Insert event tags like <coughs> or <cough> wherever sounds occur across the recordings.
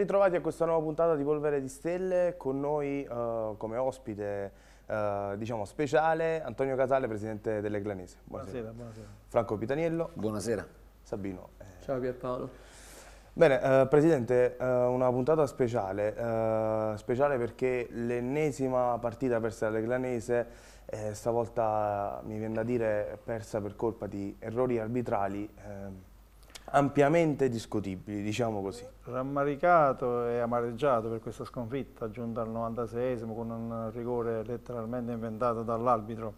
ritrovati a questa nuova puntata di Polvere di Stelle, con noi uh, come ospite uh, diciamo speciale Antonio Casale, presidente dell'Eglanese. Buonasera. Buonasera, buonasera. Franco Pitaniello. Buonasera. Sabino. Eh. Ciao Pierpaolo. Bene, eh, Presidente, eh, una puntata speciale, eh, speciale perché l'ennesima partita persa dall'Eglanese, eh, stavolta mi viene da dire persa per colpa di errori arbitrali, ehm, ampiamente discutibili, diciamo così. Rammaricato e amareggiato per questa sconfitta giunta al 96esimo con un rigore letteralmente inventato dall'arbitro.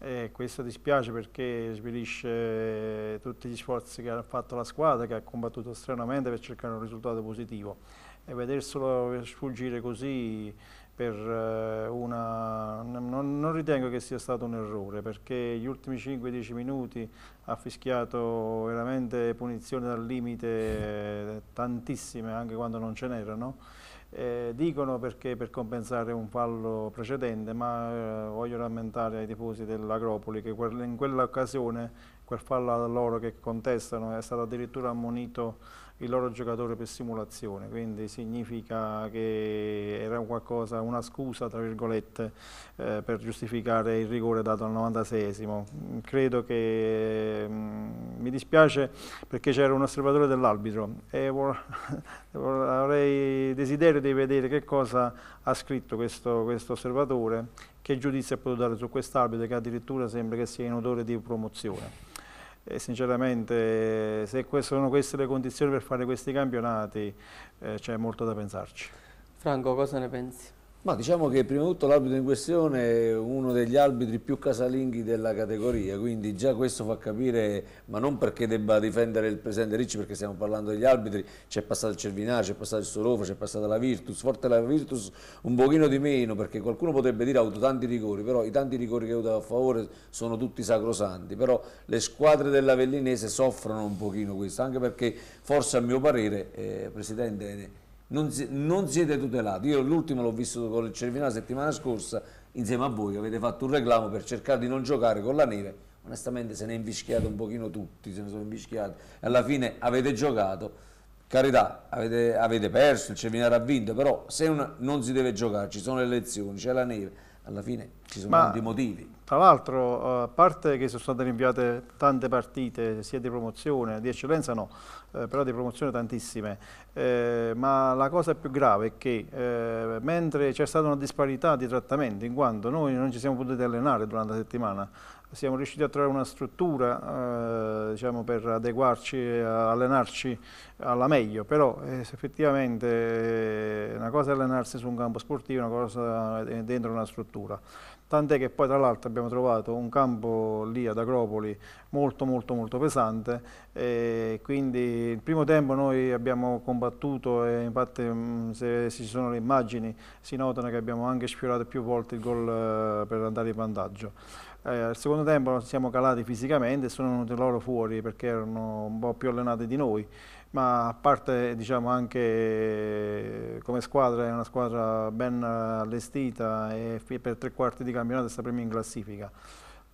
E questo dispiace perché svilisce tutti gli sforzi che ha fatto la squadra, che ha combattuto strenuamente per cercare un risultato positivo e vederselo sfuggire così per eh, una... Non, non, ritengo che sia stato un errore perché gli ultimi 5-10 minuti ha fischiato veramente punizioni dal limite, eh, tantissime anche quando non ce n'erano. Eh, dicono perché per compensare un fallo precedente, ma eh, voglio rammentare ai tifosi dell'Agropoli che in quell'occasione quel fallo a loro che contestano è stato addirittura ammonito il loro giocatore per simulazione, quindi significa che era qualcosa, una scusa tra virgolette eh, per giustificare il rigore dato al 96esimo. Credo che mh, mm, mi dispiace perché c'era un osservatore dell'arbitro e <laughs> avrei desiderio di vedere che cosa ha scritto questo, questo osservatore, che giudizio ha potuto dare su quest'arbitro che addirittura sembra che sia in odore di promozione. E sinceramente se queste sono queste le condizioni per fare questi campionati eh, c'è molto da pensarci. Franco, cosa ne pensi? Ma diciamo che prima di tutto l'arbitro in questione è uno degli arbitri più casalinghi della categoria, quindi già questo fa capire, ma non perché debba difendere il presidente Ricci, perché stiamo parlando degli arbitri, c'è passato il Cervinare, c'è passato il Sorofo, c'è passata la Virtus, forte la Virtus un pochino di meno, perché qualcuno potrebbe dire ha avuto tanti rigori, però i tanti rigori che ha avuto a favore sono tutti sacrosanti, però le squadre dell'Avellinese soffrono un pochino questo, anche perché forse a mio parere, eh, presidente non, non siete tutelati. Io l'ultimo l'ho visto con il Cervina la settimana scorsa, insieme a voi avete fatto un reclamo per cercare di non giocare con la neve. Onestamente se ne è invischiato un pochino tutti, se ne sono invischiati. Alla fine avete giocato carità, avete, avete, perso, il Cervinara ha vinto, però se una, non si deve giocare, ci sono le elezioni, c'è la neve, alla fine ci sono Ma, motivi. Tra l'altro, eh, a parte che sono state rinviate tante partite, sia di promozione, di eccellenza no, eh, però di promozione tantissime, eh, ma la cosa più grave è che eh, mentre c'è stata una disparità di trattamento, in quanto noi non ci siamo potuti allenare durante la settimana, siamo riusciti a trovare una struttura eh, diciamo, per adeguarci e allenarci alla meglio, però eh, effettivamente eh, una cosa è allenarsi su un campo sportivo, una cosa è dentro una struttura. Tant'è che poi tra l'altro abbiamo trovato un campo lì ad Acropoli molto molto molto pesante e quindi il primo tempo noi abbiamo combattuto e infatti mm, se ci sono le immagini si notano che abbiamo anche sfiorato più volte il gol eh, per andare in vantaggio eh, al secondo tempo siamo calati fisicamente e sono venuti loro fuori perché erano un po' più allenati di noi ma a parte diciamo anche eh, come squadra è una squadra ben allestita e per tre quarti di campionato sta prima in classifica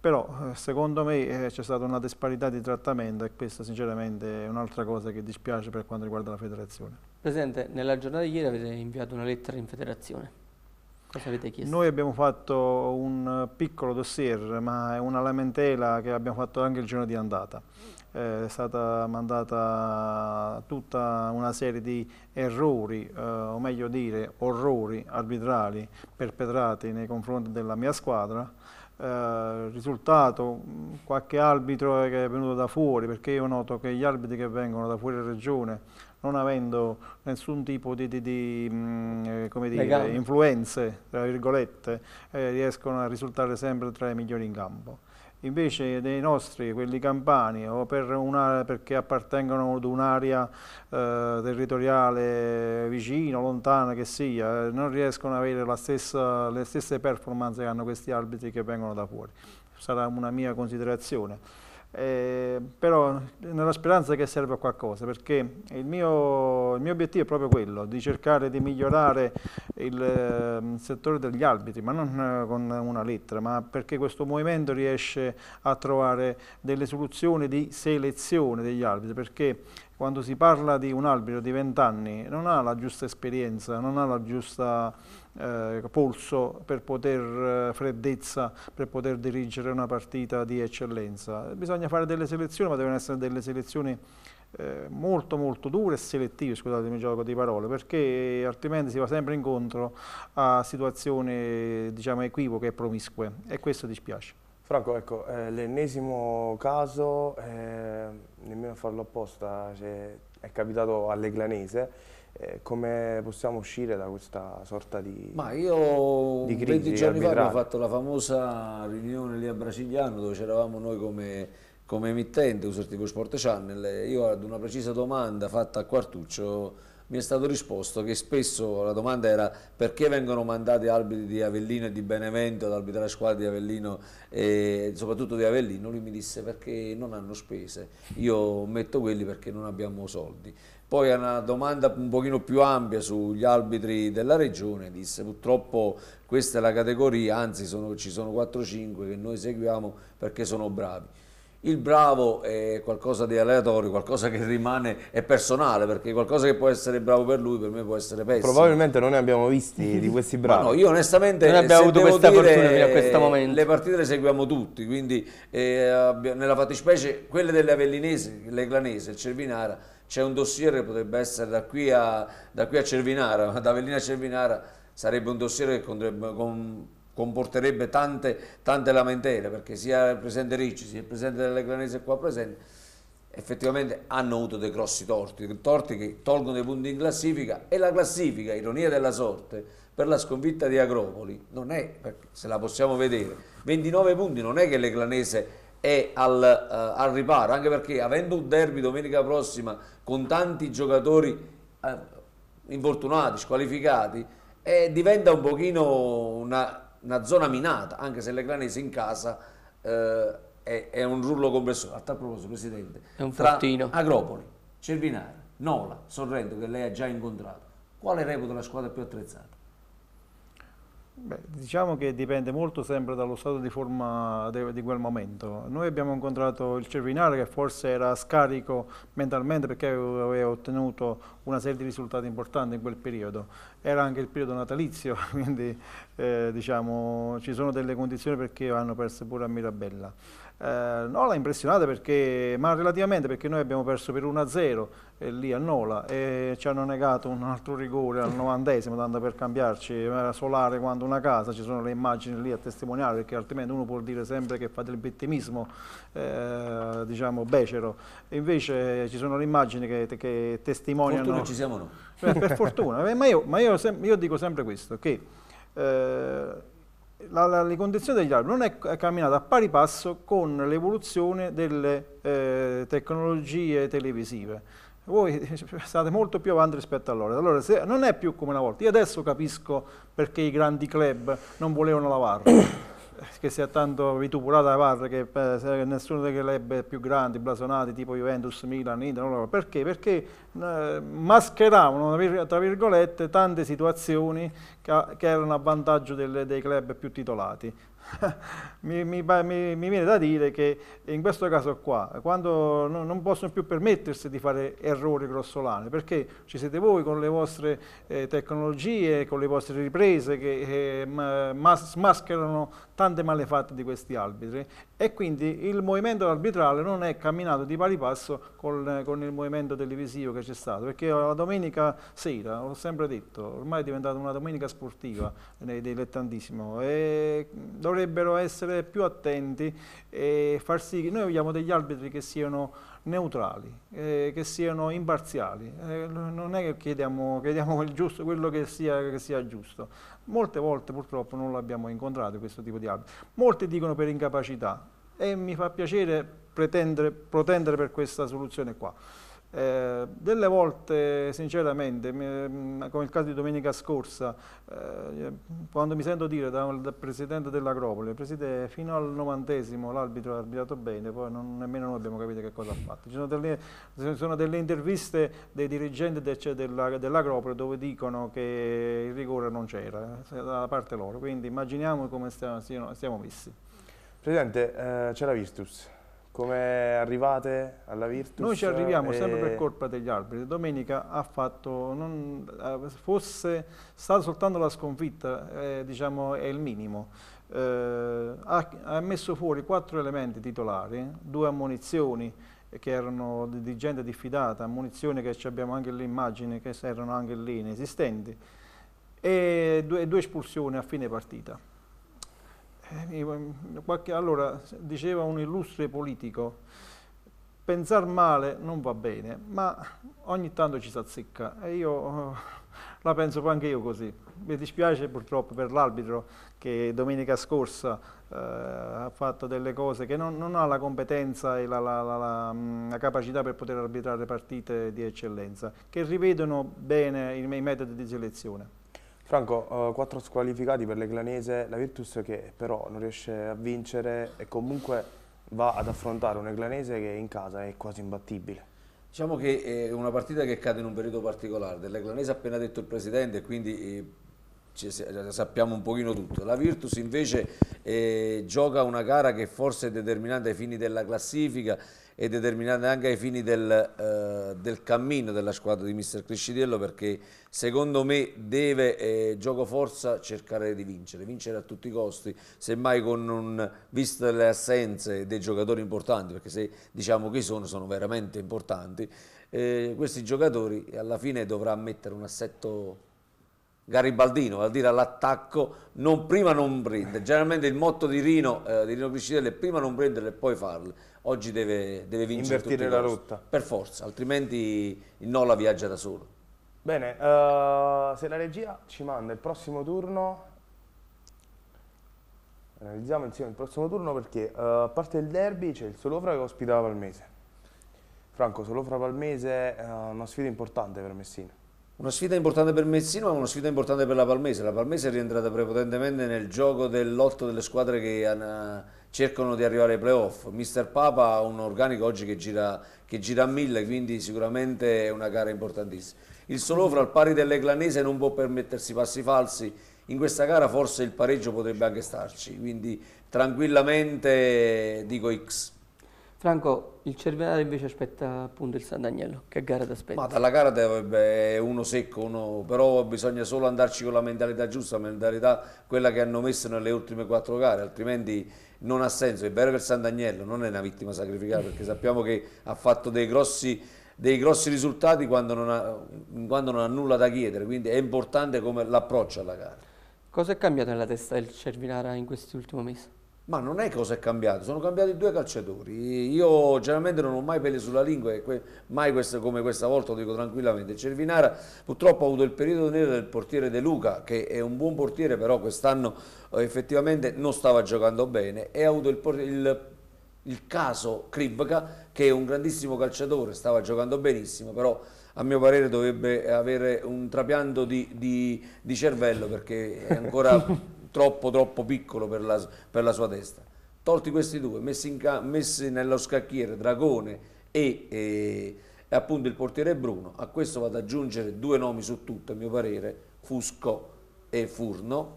però eh, secondo me eh, c'è stata una disparità di trattamento e questa sinceramente è un'altra cosa che dispiace per quanto riguarda la federazione. Presidente, nella giornata di ieri avete inviato una lettera in federazione. Cosa avete chiesto? Noi abbiamo fatto un piccolo dossier, ma è una lamentela che abbiamo fatto anche il giorno di andata. Eh, è stata mandata tutta una serie di errori, eh, o meglio dire orrori arbitrali perpetrati nei confronti della mia squadra. Eh, risultato qualche arbitro che è venuto da fuori perché io noto che gli arbitri che vengono da fuori regione non avendo nessun tipo di, di, di mh, mm, eh, dire, influenze, tra virgolette, eh, riescono a risultare sempre tra i migliori in campo. Invece dei nostri, quelli campani, o per una, perché appartengono ad un'area eh, territoriale vicina, lontana che sia, eh, non riescono ad avere stessa, le stesse performance che hanno questi arbitri che vengono da fuori. Sarà una mia considerazione eh, però nella speranza che serva qualcosa, perché il mio, il mio, obiettivo è proprio quello, di cercare di migliorare il eh, settore degli arbitri, ma non eh, con una lettera, ma perché questo movimento riesce a trovare delle soluzioni di selezione degli arbitri, perché quando si parla di un albero di 20 anni non ha la giusta esperienza, non ha la giusta eh, polso per poter eh, freddezza, per poter dirigere una partita di eccellenza. Bisogna fare delle selezioni, ma devono essere delle selezioni eh, molto molto dure e selettive, scusatemi il gioco di parole, perché altrimenti si va sempre incontro a situazioni diciamo, equivoche e promiscue e questo dispiace. Franco, ecco, eh, l'ennesimo caso, eh, nemmeno a farlo apposta, cioè, è capitato all'Eglanese, eh, come possiamo uscire da questa sorta di Ma io di 20 giorni arbitrale. fa ho fatto la famosa riunione lì a Brasiliano dove c'eravamo noi come, come emittente, User TV Sport Channel, io ad una precisa domanda fatta a Quartuccio mi è stato risposto che spesso la domanda era perché vengono mandati arbitri di Avellino e di Benevento ad arbitrare la squadra di Avellino e soprattutto di Avellino, lui mi disse perché non hanno spese, io metto quelli perché non abbiamo soldi. Poi a una domanda un pochino più ampia sugli arbitri della regione disse purtroppo questa è la categoria, anzi sono, ci sono 4-5 che noi seguiamo perché sono bravi. Il bravo è qualcosa di aleatorio, qualcosa che rimane, è personale, perché qualcosa che può essere bravo per lui, per me può essere pessimo. Probabilmente non ne abbiamo visti di <laughs> questi bravi. no, io onestamente... Non abbiamo avuto questa dire, fortuna fino a questo eh, momento. Le partite le seguiamo tutti, quindi eh, nella fattispecie quelle delle Avellinesi, Glanese, il Cervinara, c'è un dossier che potrebbe essere da qui a, da qui a Cervinara, <laughs> da Avellina a Cervinara, sarebbe un dossier che con, con comporterebbe tante, tante lamentele, perché sia il presidente Ricci, sia il presidente delle Granese qua presente, effettivamente hanno avuto dei grossi torti, torti che tolgono dei punti in classifica e la classifica, ironia della sorte, per la sconfitta di Agropoli non è, se la possiamo vedere, 29 punti non è che l'Eglanese è al, uh, al, riparo, anche perché avendo un derby domenica prossima con tanti giocatori uh, infortunati, squalificati, eh, diventa un pochino una una zona minata, anche se le l'Egranese in casa eh, è, è, un rullo compressore. A tal proposito, Presidente, è un fortino. tra Agropoli, Cervinare, Nola, Sorrento, che lei ha già incontrato, quale reputa la squadra più attrezzata? Beh, diciamo che dipende molto sempre dallo stato di forma di quel momento. Noi abbiamo incontrato il Cervinare che forse era scarico mentalmente perché aveva ottenuto una serie di risultati importanti in quel periodo. Era anche il periodo natalizio, <laughs> quindi eh, diciamo, ci sono delle condizioni perché hanno perso pure a Mirabella eh, Nola è impressionata perché, ma relativamente perché noi abbiamo perso per 1-0 eh, lì a Nola e ci hanno negato un altro rigore al 90esimo, tanto per cambiarci, era solare quando una casa, ci sono le immagini lì a testimoniare perché altrimenti uno può dire sempre che fate il vittimismo, eh, diciamo, becero. Invece ci sono le immagini che, che testimoniano... Fortuna ci siamo noi. per fortuna, eh, ma, io, ma io, io, dico sempre questo, che eh, la, la, le condizioni degli alberi non è camminata a pari passo con l'evoluzione delle eh, tecnologie televisive. Voi <laughs> state molto più avanti rispetto all'ora. Allora, se, non è più come una volta. Io adesso capisco perché i grandi club non volevano la VAR, <coughs> che si è tanto vitupurata la VAR, che eh, nessuno dei club più grandi, blasonati, tipo Juventus, Milan, Inter, non la VAR. Perché? Perché eh, mascheravano, tra virgolette, tante situazioni che, che erano a vantaggio delle, dei club più titolati. <laughs> mi, mi, mi, mi, viene da dire che in questo caso qua, quando no, non possono più permettersi di fare errori grossolani, perché ci siete voi con le vostre eh, tecnologie, con le vostre riprese che eh, mas mascherano tante malefatte di questi arbitri e quindi il movimento arbitrale non è camminato di pari passo col, eh, con il movimento televisivo che c'è stato, perché la domenica sera, l'ho sempre detto, ormai è diventata una domenica sportiva nel dilettantissimo e dovrebbero essere più attenti e far sì che noi vogliamo degli arbitri che siano neutrali, eh, che siano imparziali, eh, non è che chiediamo, chiediamo giusto, quello che sia, che sia, giusto. Molte volte purtroppo non l'abbiamo incontrato questo tipo di alberi. Molti dicono per incapacità e mi fa piacere pretendere, pretendere per questa soluzione qua. Eh, delle volte, sinceramente, mm, come il caso di domenica scorsa, eh, quando mi sento dire dal presidente dell'Acropoli, presidente, fino al novantesimo l'arbitro ha arbitrato bene, poi non, nemmeno noi abbiamo capito che cosa ha fatto. Ci sono delle, sono delle interviste dei dirigenti de, cioè dell'Acropoli dell dove dicono che il rigore non c'era, eh, da parte loro, quindi immaginiamo come stiamo, stiamo messi. Presidente, eh, c'è la Virtus, come arrivate alla Virtus? Noi ci arriviamo e... sempre per colpa degli arbitri. Domenica ha fatto, non, eh, fosse stata soltanto la sconfitta, eh, diciamo è il minimo. Eh, ha, ha, messo fuori quattro elementi titolari, due ammunizioni che erano di, gente diffidata, ammunizioni che abbiamo anche l'immagine, che erano anche lì inesistenti, e due, due espulsioni a fine partita. Eh, mm, qualche, allora, diceva un illustre politico, pensar male non va bene, ma ogni tanto ci si azzecca e io <laughs> la penso anche io così. Mi dispiace purtroppo per l'arbitro che domenica scorsa eh, ha fatto delle cose che non, non ha la competenza e la, la, la, la, mm, capacità per poter arbitrare partite di eccellenza, che rivedono bene i, miei metodi di selezione. Franco, eh, quattro squalificati per l'Eglanese, la Virtus che però non riesce a vincere e comunque va ad affrontare un'Eglanese che in casa è quasi imbattibile. Diciamo che è eh, una partita che cade in un periodo particolare, dell'Eglanese ha appena detto il Presidente, quindi eh, sappiamo un pochino tutto. La Virtus invece eh, gioca una gara che forse è determinante ai fini della classifica e determinante anche ai fini del, eh, del cammino della squadra di mister Criscidiello perché secondo me deve eh, gioco forza cercare di vincere, vincere a tutti i costi, semmai con un, visto le assenze dei giocatori importanti, perché se diciamo chi sono, sono veramente importanti, eh, questi giocatori alla fine dovrà mettere un assetto garibaldino, vuol dire all'attacco, non prima non prendere. Generalmente il motto di Rino, eh, di Rino Criscidelli è prima non prenderle e poi farle oggi deve, deve vincere Invertire la rotta. Per forza, altrimenti il Nola viaggia da solo. Bene, uh, se la regia ci manda il prossimo turno, analizziamo insieme il prossimo turno perché uh, a parte il derby c'è il Solofra che ospita la Palmese. Franco, Solofra-Palmese è uh, eh, una sfida importante per Messina. Una sfida importante per Messina ma una sfida importante per la Palmese. La Palmese è rientrata prepotentemente nel gioco dell'otto delle squadre che hanno cercano di arrivare ai playoff. Mister Papa ha un organico oggi che gira, che gira a mille, quindi sicuramente è una gara importantissima. Il Solofra al pari dell'Eclanese non può permettersi passi falsi, in questa gara forse il pareggio potrebbe anche starci, quindi tranquillamente dico X. Franco, il Cervenare invece aspetta appunto il San Daniello, che gara ti aspetta? Ma dalla gara dovrebbe uno secco, uno, però bisogna solo andarci con la mentalità giusta, mentalità quella che hanno messo nelle ultime quattro gare, altrimenti non ha senso. È vero che il San Daniello non è una vittima sacrificata perché sappiamo che ha fatto dei grossi, dei grossi risultati quando non, ha, quando non, ha, nulla da chiedere, quindi è importante come l'approccio alla gara. Cosa è cambiato nella testa del Cervinara in questi ultimi mesi? ma non è cosa è cambiato, sono cambiati due calciatori. Io generalmente non ho mai peli sulla lingua, e mai questo, come questa volta lo dico tranquillamente. Cervinara purtroppo ha avuto il periodo nero del portiere De Luca, che è un buon portiere, però quest'anno eh, effettivamente non stava giocando bene, e ha avuto il, il, il caso Kribka, che è un grandissimo calciatore, stava giocando benissimo, però a mio parere dovrebbe avere un trapianto di, di, di cervello perché è ancora <laughs> troppo troppo piccolo per la, per la sua testa. Tolti questi due, messi, in, messi nello scacchiere Dragone e, e, e, appunto il portiere Bruno, a questo vado ad aggiungere due nomi su tutto, a mio parere, Fusco e Furno,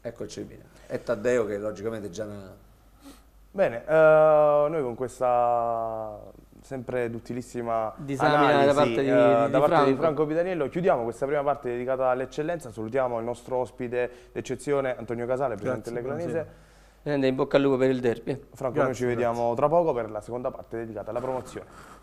ecco il Milan. E Taddeo che logicamente già... Ne... Bene, uh, noi con questa sempre d'utilissima analisi eh, da parte, di, eh, da di, parte Franco. di, Franco. Pitaniello. Chiudiamo questa prima parte dedicata all'eccellenza, salutiamo il nostro ospite d'eccezione Antonio Casale, presidente delle dell'Ecranese. In bocca al lupo per il derby. Franco, grazie, noi ci vediamo tra poco per la seconda parte dedicata alla promozione.